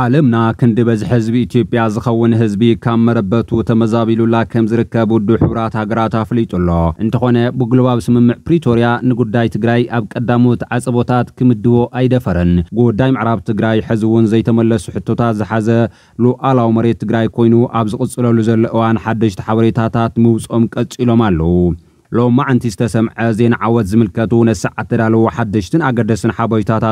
ዓለምና ክንዲ በዝሒ ህዝቢ ኢትዮጵያ ዝኸውን ህዝቢ ካብ መረበቱ ተመዛቢሉላ ከም ዝርከብ ውድብ ሕቡራት ሃገራት ኣፍሊጡ ኣሎ እንተኾነ ብግሎባብ ስምምዕ ፕሪቶርያ ንጉዳይ ትግራይ ኣብ ቀዳሞት ዓፀቦታት ክምድቦ ኣይደፈረን ጉዳይ ምዕራብ ትግራይ ሕዚ እውን ዘይተመለሱ ሕቶታት ዝሓዘ ሉኣላዊ መሬት ትግራይ ኮይኑ ኣብ ዝቕፅለሉ ዘሎ እዋን ሓደሽቲ ሓበሬታታት ምውፅኦም ቀፂሎም ኣለዉ لو ما أنت استسمع زين عود زملكتون الساعة ترالو حدشتن أقدسن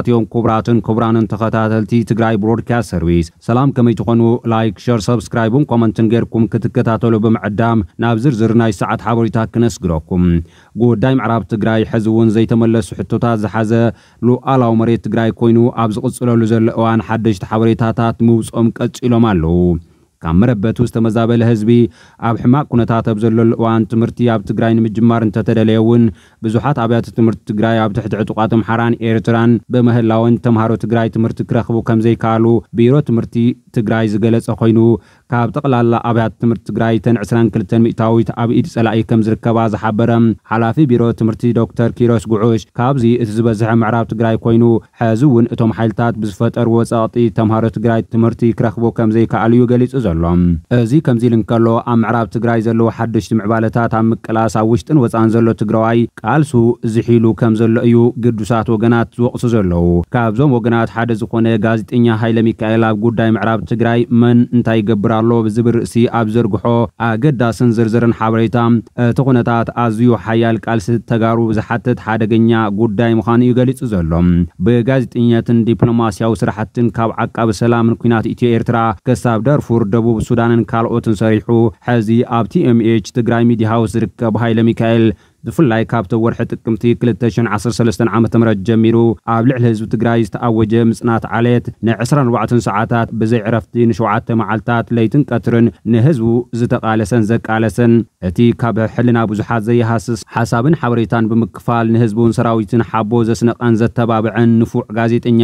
يوم كبراتن كبرانن تخطاتلتي تقراي برودكاست سيرفيس سلام كمي تقنو لايك شير سبسكرايبون كومنتن غيركم كتكتاتلو بمعدام نابزر زرناي ساعة حباجتات كنسقروكم ጉዳይ ምዕራብ ትግራይ ሕዚ እውን ዘይተመለሱ ሕቶታት ዝሓዘ ሉኣላዊ መሬት ትግራይ ኮይኑ ኣብ ዝቕፅለሉ ዘሎ እዋን موز ام ምውፅኦም إلو مالو ካብ ውስጥ ዝተመዛበለ ህዝቢ ኣብ ሕማቅ ኩነታት ኣብ ዘለሉ እዋን ትምህርቲ ኣብ ትግራይ ንምጅማር እንተተደለየ እውን ብዙሓት ኣብያተ ትምህርቲ ትግራይ ኣብ ትሕቲ ዕጡቃት ኣምሓራን ኤርትራን ብምህላውን ተምሃሮ ትግራይ ትምህርቲ ክረኽቡ ከም ዘይከኣሉ ቢሮ ትምህርቲ ትግራይ ዝገለጸ ኮይኑ ካብ ጠቕላላ ኣብያት ትምህርቲ ትግራይ ተን 22 ሚእታዊት ኣብ ኢድ ጸላኢ ከም ዝርከባ ዝሓበረ ሓላፊ ቢሮ ትምህርቲ ዶክተር ኪሮስ ጉዑሽ ካብዚ እቲ ዝበዝሐ ምዕራብ ትግራይ ኮይኑ ሕዚ እውን እቶም ሓይልታት ብዝፈጠርዎ ጸቕጢ ተምሃሮ ትግራይ ትምህርቲ ክረኽቦ ከም ዘይከኣል እዩ ገሊጹ ዘሎ እዚ ከምዚ ኢሉ እንከሎ ኣብ ምዕራብ ትግራይ ዘለዎ ሓደሽቲ ምዕባለታት ኣብ ምቅላስ ኣብ ውሽጥን ወፃን ዘሎ ትግራዋይ ቃልሱ ዝሒሉ ከም ዘሎ እዩ ግዱሳት ወገናት ዝወቕሱ ዘለዉ ካብዞም ወገናት ሓደ ዝኾነ ጋዜጠኛ ሃይለ ሚካኤል ኣብ ጉዳይ ምዕራብ ኣብ ትግራይ መን እንታይ ይገብር ኣሎ ብዝብል ርእሲ ኣብ ዘርግሖ ኣገዳስን ዝርዝርን ሓበሬታ እቲ ኩነታት ኣዝዩ ሓያል ቃልሲ ተጋሩ ዝሓትት ሓደገኛ ጉዳይ ምዃኑ እዩ ገሊጹ ዘሎ ብጋዜጠኛትን ዲፕሎማስያዊ ስራሕትን ካብ ዓቃቢ ሰላምን ኩናት ኢትዮ ኤርትራ ክሳብ ዳርፉር ደቡብ ሱዳንን ካልኦትን ሰሪሑ ሕዚ ኣብ ቲኤምኤች ትግራይ ሚድያ ሃውስ ዝርከብ ሃይለ ሚካኤል ብፍላይ ካብቶም ወርሒ ጥቅምቲ 213 ዓ ም ጀሚሩ ኣብ ልዕሊ ህዝቢ ትግራይ ዝተኣወጀ ምጽናት ዓሌት ን24 ሰዓታት ብዘይ ዕረፍቲ ን7 መዓልትታት ለይትን ቀትርን ንህዝቡ ዝተቓለሰን ዘቃለሰን እቲ ካብ ሕልና ብዙሓት ዘይሃስስ ሓሳብን ሓበሬታን ብምክፋል ንህዝቡን ሰራዊትን ሓቦ ዘስነቐን ዘተባብዐን ንፉዕ ጋዜጠኛ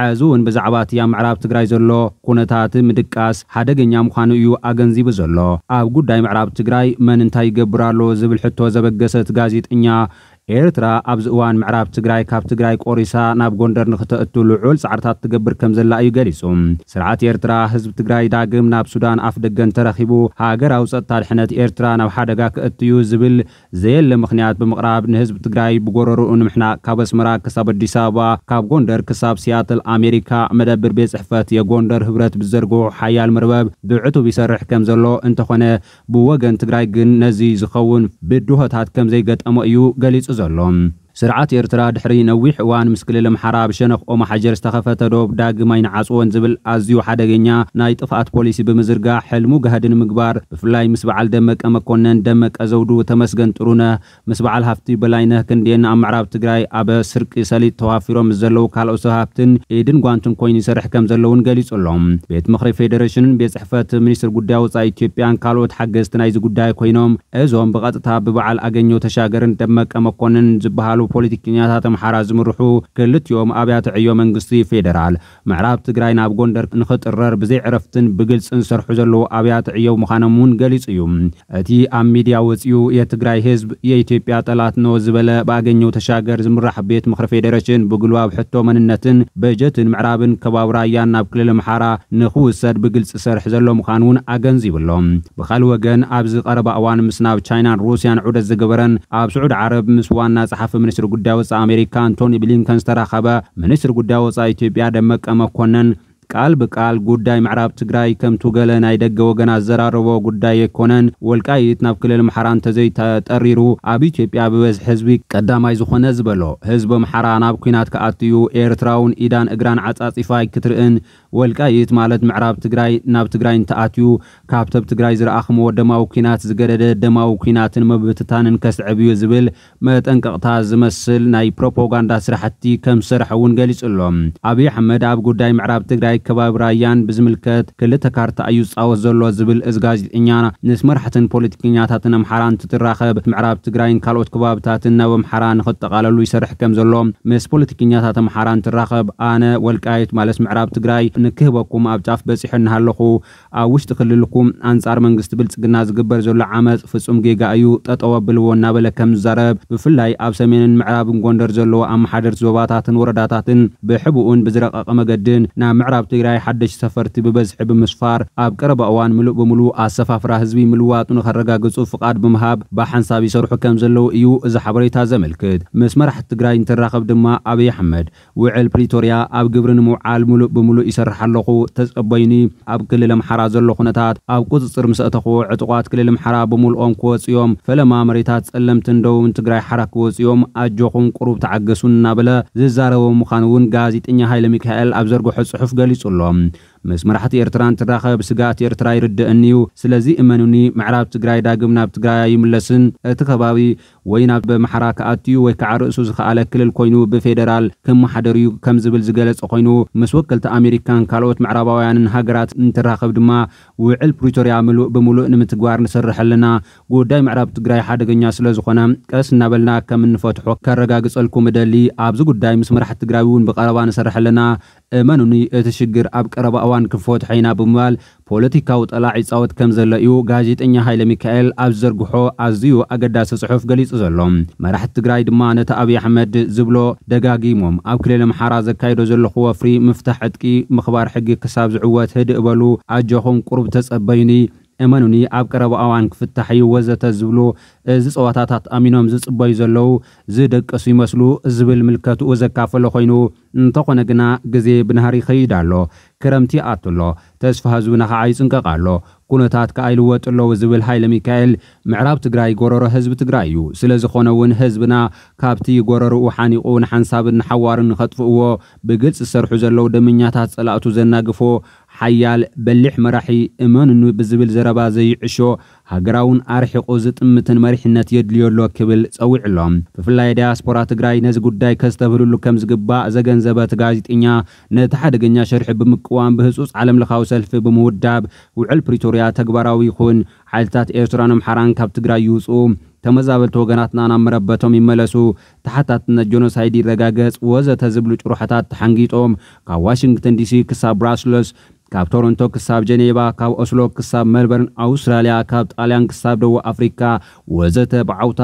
ሕዚ እውን ብዛዕባ እቲ ኣብ ምዕራብ ትግራይ ዘሎ ኩነታት ምድቃስ ሓደገኛ ምዃኑ እዩ ኣገንዚቡ ዘሎ ኣብ ጉዳይ ምዕራብ ትግራይ መን እንታይ ይገብር ኣሎ ዝብል ሕቶ ዘበገሰት ጋዜጠኛ ኤርትራ ኣብዚ እዋን ምዕራብ ትግራይ ካብ ትግራይ ቆሪሳ ናብ ጎንደር ንኽተእቱ ልዑል ጻዕርታት ትገብር ከም ዘላ እዩ ገሊጹ ስርዓት ኤርትራ ህዝቢ ትግራይ ዳግም ናብ ሱዳን ኣፍ ደገን ተረኺቡ ሃገራዊ ጸጥታ ድሕነት ኤርትራ ናብ ሓደጋ ክእትዩ ዝብል ዘየለ ምኽንያት ብምቕራብ ንህዝቢ ትግራይ ብጎረርኡ ንምሕናቅ ካብ ኣስመራ ክሳብ ኣዲስ ኣበባ ካብ ጎንደር ክሳብ ሲያትል ኣሜሪካ መደብር ቤት ጽሕፈት የጎንደር ህብረት ብዘርጎ ሓያል ምርበብ ብዕቱብ ይሰርሕ ከም ዘሎ እንተኾነ ብወገን ትግራይ ግን ነዚ ዝኸውን ብድሆታት ከም ዘይገጠሞ እዩ ገሊጹ alone ስርዓት ኤርትራ ድሕሪ ነዊሕ እዋን ምስ ክልል ኣምሓራ ብሸነኽ ኦማ ሓጀር ዝተኸፈተ ዶብ ዳግማይ ንዓፅዎን ዝብል ኣዝዩ ሓደገኛ ናይ ጥፍኣት ፖሊሲ ብምዝርጋ ሕልሙ ገህዲ ንምግባር ብፍላይ ምስ በዓል ደመቀ መኮነን ደመቀ ዘውዱ ተመስገን ጥሩነህ ምስ በዓል ሃፍቲ በላይነህ ክንድየን ኣብ ምዕራብ ትግራይ ኣበ ስርቂ ሰሊጥ ተዋፊሮም ምስ ዘለዉ ካልኦት ሰብ ሃብትን ኢድን ጓንቱን ኮይኑ ይሰርሕ ከም ዘለውን ገሊጹ ኣሎም ቤት ምክሪ ፌደሬሽንን ቤት ፅሕፈት ሚኒስትር ጉዳይ ወፃኢ ኢትዮጵያን ካልኦት ሓገዝቲ ናይዚ ጉዳይ ኮይኖም እዞም ብቐጥታ ብበዓል ኣገኘው ተሻገርን ደመቀ መኮነን ዝበሃሉ ዝበሃሉ ፖለቲከኛታት ኣምሓራ ዝምርሑ ክልቲኦም ኣብያተ ዕዮ መንግስቲ ፌደራል ምዕራብ ትግራይ ናብ ጎንደር ንኽጥረር ብዘይ ዕረፍትን ብግልፅን ሰርሑ ዘለዉ ኣብያተ ዕዮ ምዃኖም እውን ገሊጹ እዩ እቲ ኣብ ሚድያ ወፂኡ የትግራይ ህዝብ የኢትዮጵያ ጠላትኖ ዝበለ ብኣገኘው ተሻገር ዝምራሕ ቤት ምክሪ ፌደሬሽን ብግልባብ ሕቶ መንነትን በጀትን ምዕራብን ከባቢ ራያን ናብ ክልል ኣምሓራ ንኽውሰድ ብግልፂ ሰርሕ ዘሎ ምዃኑ እውን ኣገንዚብሎም ብካልእ ወገን ኣብዚ ቀረባ እዋን ምስ ናብ ቻይናን ሩስያን ዑደት ዝገበረን ኣብ ስዑድ ዓረብ ምስ ዋና ፀሓፊ ሚኒስትር ጉዳይ ወፃ አሜሪካ አንቶኒ ብሊንከን ዝተራኸበ ሚኒስትር ጉዳይ ወፃ ኢትዮጵያ ደመቀ መኮነን ቃል ብቃል ጉዳይ ምዕራብ ትግራይ ከምቲ ገለ ናይ ደገ ወገን ኣዘራርቦ ጉዳይ ኣይኮነን ወልቃይት ናብ ክልል ምሓራ እንተዘይተጠሪሩ ኣብ ኢትዮጵያ ብበዝሒ ህዝቢ ቀዳማይ ዝኾነ ዝበሎ ህዝቢ ምሓራ ናብ ኩናት ክኣትዩ ኤርትራውን ኢዳን እግራን ዓጻፂፋይ ክትርእን ወልቃይት ማለት ምዕራብ ትግራይ ናብ ትግራይ እንተኣትዩ ካብተብ ትግራይ ዝረኣኽምዎ ደማዊ ኩናት ዝገደደ ደማዊ ኩናትን መብትታንን ከስዕብ እዩ ዝብል መጠንቀቕታ ዝመስል ናይ ፕሮፓጋንዳ ስራሕቲ ከም ዝሰርሐ እውን ገሊጹ ኣሎ ኣብዪ ኣሕመድ ኣብ ጉዳይ ምዕራብ ትግራይ ከባቢ ራያን ብዝምልከት ክልተ ካርታ እዩ ዝፃወት ዘሎ ዝብል እዚ ጋዜጠኛና ምስ መራሕትን ፖለቲከኛታትን ኣምሓራ እንትትራኸብ ምዕራብ ትግራይን ካልኦት ከባብታትን ናብ ኣምሓራ ንኽጠቓለሉ ይሰርሕ ከም ዘሎ ምስ ፖለቲከኛታት ኣምሓራ እንትራኸብ ኣነ ወልቃየት ማለት ምዕራብ ትግራይ ንክህበኩም ኣብ ጫፍ በፂሕ እናሃለኹ ኣብ ውሽጢ ክልልኩም ኣንጻር መንግስቲ ብልፅግና ዝግበር ዘሎ ዓመፅ ፍጹም ጌጋ እዩ ጠጠው ኣብልዎ እናበለ ከም ዝዛረብ ብፍላይ ኣብ ሰሜንን ምዕራብን ጎንደር ዘለዎ ኣመሓደርቲ ዞባታትን ወረዳታትን ብሕቡኡን ብዝረቐቐ መገድን ናብ ምዕራብ ትግራይ ሓደሽ ሰፈርቲ ብበዝሒ ብምስፋር ኣብ ቀረባ እዋን ምሉእ ብምሉእ ኣሰፋፍራ ህዝቢ ምልዋጡ ንኸረጋግፁ ፍቓድ ብምሃብ ብሓንሳብ ይሰርሑ ከም ዘለዉ እዩ እዚ ሓበሬታ ዘመልክት ምስ መራሕቲ ትግራይ እንትራኸብ ድማ ኣብይ ኣሕመድ ውዕል ፕሪቶርያ ኣብ ግብሪ ንምውዓል ሙሉእ ብምሉእ ይሰርሕ ኣለኹ ተጸበይኒ ኣብ ክልል ኣምሓራ ዘሎ ኩነታት ኣብ ቁፅፅር ምስ እተኽዎ ዕጡቋት ክልል ኣምሓራ ብምልኦም ክወፅዮም ፈለማ መሬታት ጸለምትን ደቡብን ትግራይ ሓራ ክወፅዮም ኣጆኹም ቁሩብ ተዓገሱን እናበለ ዝዛረቦ ምዃኑ እውን ጋዜጠኛ ሃይለ ሚካኤል ኣብ ዘርግሖ ጽሑፍ ገሊጹ ጽሎም ምስ መራሕቲ ኤርትራን ትራኸብ ስጋት ኤርትራ ይርድአኒ እዩ ስለዚ እመኑኒ ምዕራብ ትግራይ ዳግም ናብ ትግራይ ኣይምለስን እቲ ከባቢ ወይ ናብ በምሓራ ክኣትዩ ወይ ከዓ ርእሱ ዝኸኣለ ክልል ኮይኑ ብፌደራል ክመሓደር እዩ ከም ዝብል ዝገለጸ ኮይኑ ምስ ወከልቲ ኣሜሪካን ካልኦት ምዕራባውያንን ሃገራት እንትራኸብ ድማ ውዕል ፕሪቶርያ ምሉእ ብምሉእ ንምትግባር ንሰርሕ ኣለና ጉዳይ ምዕራብ ትግራይ ሓደገኛ ስለ ዝኾነ ቀስ እናበልና ከም እንፈትሖ ከረጋግጸልኩም እደሊ ኣብዚ ጉዳይ ምስ መራሕቲ ትግራይ እውን ብቐረባ ንሰርሕ ኣለና እመኑኒ እቲ ሽግር ኣብ ቀረባ ኣዋን ክፎት ሓይና ብምባል ፖለቲካዊ ጠላዕ ይፃወት ከም ዘሎ እዩ ጋዜጠኛ ሃይለ ሚካኤል ኣብ ዘርግሖ ኣዝዩ ኣገዳሲ ጽሑፍ ገሊጹ ዘሎ መራሕቲ ትግራይ ድማ ነቲ ኣብዪ ኣሕመድ ዝብሎ ደጋጊሞም ኣብ ክልል ኣምሓራ ዘካይዶ ዘሎ ወፍሪ ምፍታሕ ዕጥቂ ምኽባር ሕጊ ክሳብ ዝዕወት ህድእ እበሉ ኣጆኹም ቁሩብ ተጸበዩኒ እመኑኒ ኣብ ቀረባ እዋን ክፍታሕ እዩ ወዘተ ዝብሉ እዚ ፀወታታት ኣሚኖም ዝፅበዩ ዘለው ዝደቀሱ ይመስሉ ዝብል ምልከትኡ ዘካፈለ ኮይኑ እንተኾነ ግና ግዜ ብናሃሪ ይኸይድ ኣሎ ክረምቲ ኣትሎ ተስፋ ህዝብና ከዓ ይፅንቀቕ ኣሎ ኩነታት ከዓ ይልወጥ ኣለዉ ዝብል ሃይለ ሚካኤል ምዕራብ ትግራይ ጎረሮ ህዝቢ ትግራይ እዩ ስለ ዝኾነ እውን ህዝብና ካብቲ ጎረርኡ ሓኒቑ ንሓንሳብን ንሓዋርን ንኸጥፍእዎ ብግልፂ ዝሰርሑ ዘለዉ ደመኛታት ፀላእቱ ዘናግፎ ሓያል በሊሕ መራሒ እመንኑ ብዝብል ዘረባ ዘይዕሾ ሃገራውን ኣርሒቑ ዝጥምትን መሪሕነት የድልየሎ ክብል ጸዊዕ ኣሎም ብፍላይ ዲያስፖራ ትግራይ ነዚ ጉዳይ ከዝተብህልሉ ከም ዝግባእ ዘገንዘበት ጋዜጠኛ ነቲ ሓደገኛ ሸርሒ ብምቅዋም ብህፁፅ ዓለምለኻዊ ሰልፊ ብምውዳብ ውዕል ፕሪቶርያ ተግባራዊ ይኹን ሓይልታት ኤርትራን ኣምሓራን ካብ ትግራይ ይውፁ ተመዛበልቲ ወገናትና ናብ መረበቶም ይመለሱ ተሓታትነት ጀኖሳይድ ይረጋገጽ ወዘተ ዝብሉ ጭሩሕታት ተሓንጊጦም ካብ ዋሽንግተን ዲሲ ክሳብ ብራስሎስ ካብ ቶሮንቶ ክሳብ ጀኔባ ካብ ኦስሎ ክሳብ መልበርን ኣውስትራልያ ካብ ጣልያን ክሳብ ደቡብ ኣፍሪካ ወዘተ ብዓውታ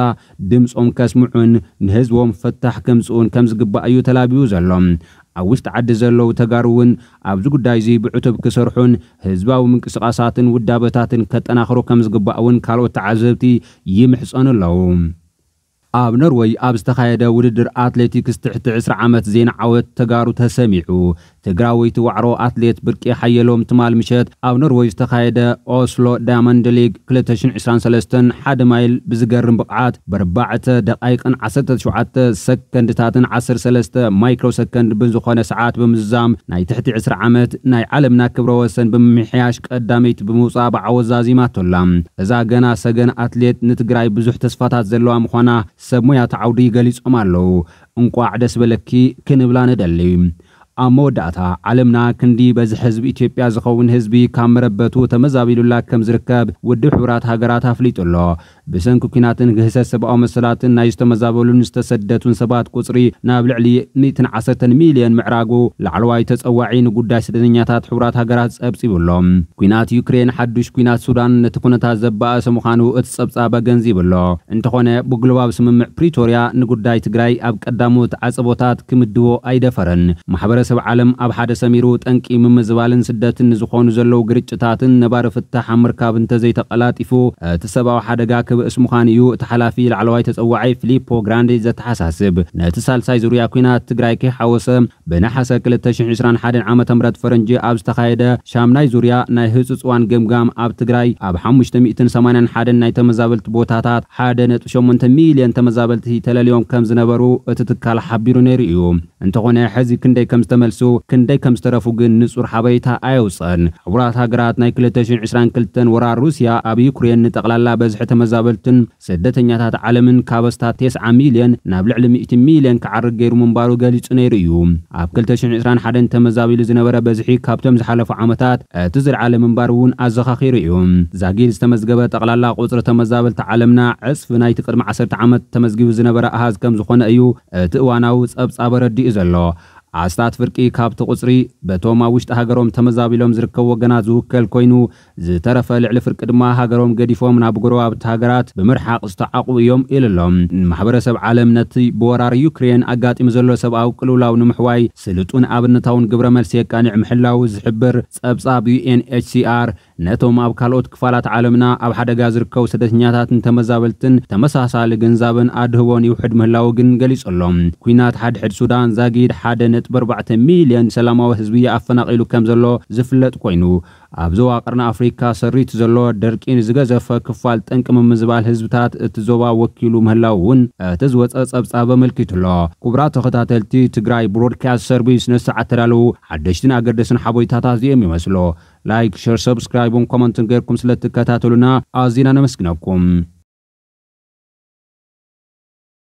ድምፆም ከስምዑን ንህዝቦም ፍታሕ ከምፅኡን ከም ዝግባእ እዩ ተላቢዩ ዘሎም ኣብ ውሽጢ ዓዲ ዘለዉ ተጋሩ እውን ኣብዚ ጉዳይ እዚ ብዕቱብ ክሰርሑን ህዝባዊ ምንቅስቓሳትን ውዳበታትን ከጠናኽሩ ከም ዝግባእ እውን ካልኦት ተዓዘብቲ ይምሕፀኑ ኣለዉ ኣብ ኖርወይ ኣብ ዝተኻየደ ውድድር ኣትሌቲክስ ትሕቲ 20 ዓመት ዜና ዓወት ተጋሩ ተሰሚዑ ትግራዊት ዋዕሮ ኣትሌት ብርቂ ሓየሎም ትማል ምሸት ኣብ ኖርዌይ ዝተኻየደ ኦስሎ ዳያመንድ ሊግ 223 ሓደ ማይል ብዝገርም ብቕዓት ብርባዕተ ደቃይቅን 17 ሰከንድታትን 13 ማይክሮ ሰከንድ ብዝኾነ ሰዓት ብምዝዛም ናይ ትሕቲ 20 ዓመት ናይ ዓለምና ክብረ ወሰን ብምምሕያሽ ቀዳመይቲ ብምውፃእ ብዓወት እዛ ገና ሰገን ኣትሌት ንትግራይ ብዙሕ ተስፋታት ዘለዋ ምዃና ሰብ ሞያ ተዓውዲ ገሊፆም ኣለዉ እንቋዕ ደስ በለኪ ክንብላ ንደሊ ኣብ መወዳእታ ዓለምና ክንዲ በዚ ህዝቢ ኢትዮጵያ ዝኸውን ህዝቢ ካብ መረበቱ ተመዛቢሉላ ከም ዝርከብ ውድብ ሕቡራት ሃገራት ኣፍሊጡ ኣሎ ብሰንኪ ኩናትን ግህሰት ሰብኣዊ መሰላትን ናይ ዝተመዛበሉን ዝተሰደቱን ሰባት ቁፅሪ ናብ ልዕሊ 110 ሚልዮን ምዕራጉ ላዕለዋይ ተፀዋዒ ንጉዳይ ስደተኛታት ሕቡራት ሃገራት ፀብፂብሎም ኩናት ዩክሬን ሓዱሽ ኩናት ሱዳን ነቲ ኩነታት ዘባእሰ ምዃኑ እቲ ጸብጻበ ገንዚብ ኣሎ እንተኾነ ብግሎባብ ስምምዕ ፕሪቶርያ ንጉዳይ ትግራይ ኣብ ቀዳሞት ዓፀቦታት ክምድቦ ኣይደፈረን ማሕበረ سب عالم اب حد سميرو تنك ايم مزوالن سداتن زخون زلو غريج تاتن نبار فتح مركاب انتزي تقلات افو تسباو حد اقاك باسمو خانيو تحلافي العلواي تسوعي فليبو غراندي زت حساسب نتسال سايزوريا كوينا تقرأي كي حاوس بنحس كل تشن عشران حد عامة مرد فرنجي اب استخايدة شام ناي زوريا ناي هسوس وان قمقام اب تقرأي اب حم مجتمي اتن سمانان حد ناي تمزابل تبوتاتات حد نتوشو من تميلي ان تمزابل تهي تلاليوم كمز نبرو تتكال حبيرو نيري يوم انتقون حزي كندي كمز ተመልሶ ክንደይ ከም ዝተረፉ ግን ንጹር ሓበሬታ ኣየውፅአን ሕቡራት ሃገራት ናይ 222 ወራር ሩስያ ኣብ ዩክሬን ንጠቕላላ በዝሒ ተመዛበልትን ስደተኛታት ዓለምን ካብ ኣስታት 90 ሚልዮን ናብ ልዕሊ 100 ሚልዮን ክዓርግ ገይሩ ምንባሩ ገሊጹ ነይሩ እዩ ኣብ 221 ተመዛቢሉ ዝነበረ በዝሒ ካብቶም ዝሓለፉ ዓመታት እቲ ዝለዓለ ምንባር እውን ኣዘኻኺሩ እዩ ዛጊል ዝተመዝገበ ጠቕላላ ቁፅሪ ተመዛበልቲ ዓለምና ዕፅፊ ናይቲ ቅድሚ 10 ዓመት ተመዝጊቡ ዝነበረ ኣሃዝ ከም ዝኾነ እዩ እቲ እዋናዊ ጸብጻበ ረዲኡ ዘሎ ዓስታት ፍርቂ ካብቲ ቁፅሪ በቶም ኣብ ውሽጢ ሃገሮም ተመዛቢሎም ዝርከቡ ወገናት ዝውከል ኮይኑ ዝተረፈ ልዕሊ ፍርቂ ድማ ሃገሮም ገዲፎም ናብ ጎረባብቲ ሃገራት ብምርሓቅ ዝተዓቑቡ እዮም ኢሉ ኣሎም ማሕበረሰብ ዓለም ነቲ ብወራሪ ዩክሬን ኣጋጢሙ ዘሎ ሰብኣዊ ቅልውላው ንምሕዋይ ስልጡን ኣብነታውን ግብረ መልሲ የቃኒዕ ምሕላው ዝሕብር ጸብጻብ ዩኤንኤችሲኣር ነቶም ኣብ ካልኦት ክፋላት ዓለምና ኣብ ሓደጋ ዝርከቡ ስደተኛታትን ተመዛበልትን ተመሳሳሊ ገንዛብን ኣድህቦን ይውሕድ ምህላው ግን ገሊጹ ኣሎም ኩናት ሓድሕድ ሱዳን ዛጊድ 1.4 ሚልዮን ሰላማዊ ህዝቢ ኣፈናቒሉ ከም ዘሎ ዝፍለጥ ኮይኑ ኣብዞባ ቅርና ኣፍሪካ ሰሪት ዘሎ ደርቂ ንዝገዘፈ ክፋል ጠንቂ ምምዝባል ህዝብታት እቲ ዞባ ወኪሉ ምህላው እውን እቲ ዝወፀ ጸብጻብ ኣመልኪቱ ኣሎ ክቡራት ተኸታተልቲ ትግራይ ብሮድካስት ሰርቪስ ነስርዓት ተዳለዉ ሓደሽትን ኣገደስን ሓበሬታታት እዚኦም ይመስሉ ላይክ ሸር ሰብስክራይብን ኮመንትን ገይርኩም ስለትከታተሉና ኣዝና ነመስግነኩም